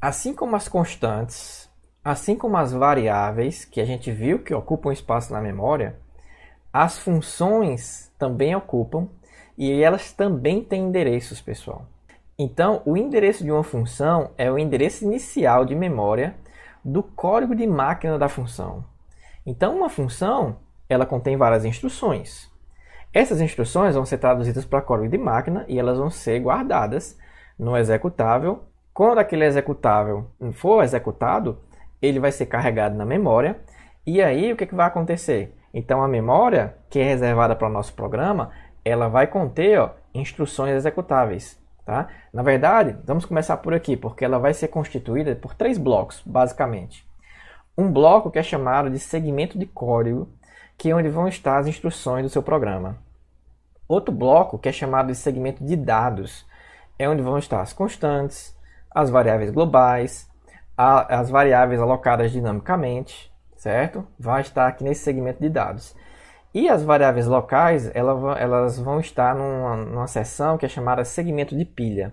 assim como as constantes, assim como as variáveis que a gente viu que ocupam espaço na memória, as funções também ocupam e elas também têm endereços, pessoal. Então, o endereço de uma função é o endereço inicial de memória do código de máquina da função. Então, uma função, ela contém várias instruções. Essas instruções vão ser traduzidas para código de máquina e elas vão ser guardadas no executável quando aquele é executável for executado, ele vai ser carregado na memória. E aí o que, que vai acontecer? Então a memória que é reservada para o nosso programa, ela vai conter ó, instruções executáveis. Tá? Na verdade, vamos começar por aqui, porque ela vai ser constituída por três blocos, basicamente. Um bloco que é chamado de segmento de código, que é onde vão estar as instruções do seu programa. Outro bloco que é chamado de segmento de dados, é onde vão estar as constantes, as variáveis globais, a, as variáveis alocadas dinamicamente, certo? Vai estar aqui nesse segmento de dados. E as variáveis locais, elas vão estar numa, numa seção que é chamada segmento de pilha.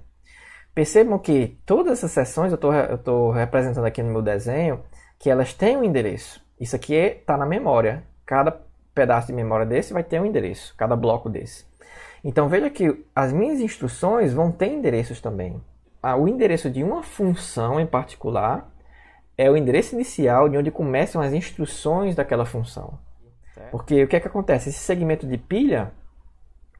Percebam que todas essas seções eu estou representando aqui no meu desenho, que elas têm um endereço. Isso aqui está é, na memória. Cada pedaço de memória desse vai ter um endereço, cada bloco desse. Então veja que as minhas instruções vão ter endereços também o endereço de uma função em particular é o endereço inicial de onde começam as instruções daquela função. Porque o que é que acontece? Esse segmento de pilha,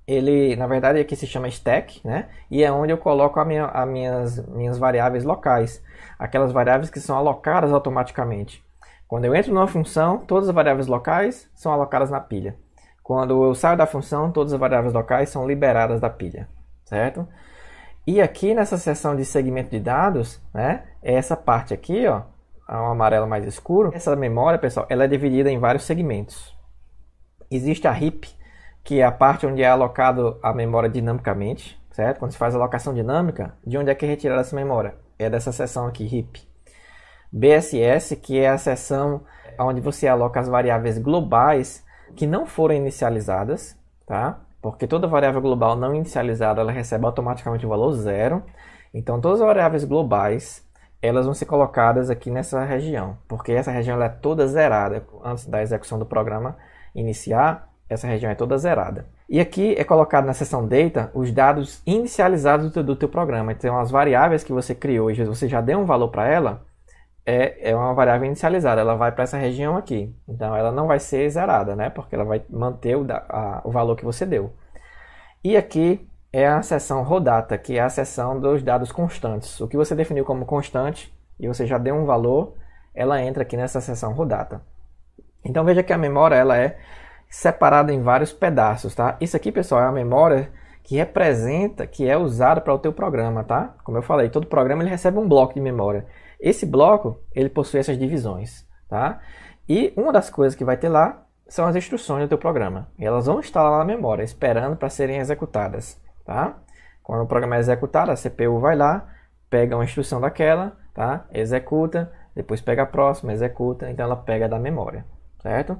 ele, na verdade, aqui é se chama stack, né? E é onde eu coloco as minha, a minhas, minhas variáveis locais. Aquelas variáveis que são alocadas automaticamente. Quando eu entro numa função, todas as variáveis locais são alocadas na pilha. Quando eu saio da função, todas as variáveis locais são liberadas da pilha, certo? E aqui nessa seção de segmento de dados, né, é essa parte aqui, ó, é um amarelo mais escuro, essa memória, pessoal, ela é dividida em vários segmentos. Existe a heap que é a parte onde é alocado a memória dinamicamente, certo? Quando se faz a alocação dinâmica, de onde é que é retirada essa memória? É dessa seção aqui, heap. BSS, que é a seção onde você aloca as variáveis globais que não foram inicializadas, tá? porque toda variável global não inicializada ela recebe automaticamente o valor zero. Então todas as variáveis globais elas vão ser colocadas aqui nessa região, porque essa região é toda zerada antes da execução do programa iniciar. Essa região é toda zerada. E aqui é colocado na seção Data os dados inicializados do, do teu programa. Então as variáveis que você criou e você já deu um valor para ela, é, é uma variável inicializada, ela vai para essa região aqui. Então ela não vai ser zerada, né? Porque ela vai manter o, a, o valor que você deu. E aqui é a seção rodata, que é a seção dos dados constantes. O que você definiu como constante e você já deu um valor, ela entra aqui nessa seção rodata. Então veja que a memória ela é separada em vários pedaços, tá? Isso aqui, pessoal, é a memória que representa, que é usada para o teu programa, tá? Como eu falei, todo programa ele recebe um bloco de memória. Esse bloco, ele possui essas divisões, tá? E uma das coisas que vai ter lá são as instruções do teu programa. E elas vão estar lá na memória, esperando para serem executadas, tá? Quando o programa é executado, a CPU vai lá, pega uma instrução daquela, tá? Executa, depois pega a próxima, executa, então ela pega da memória, certo?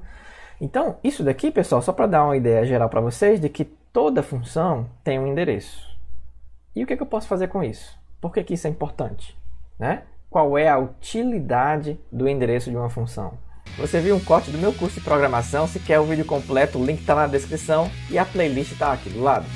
Então, isso daqui, pessoal, só para dar uma ideia geral para vocês de que toda função tem um endereço. E o que, é que eu posso fazer com isso? Por que, que isso é importante? Né? qual é a utilidade do endereço de uma função. Você viu um corte do meu curso de programação, se quer o vídeo completo, o link está na descrição e a playlist está aqui do lado.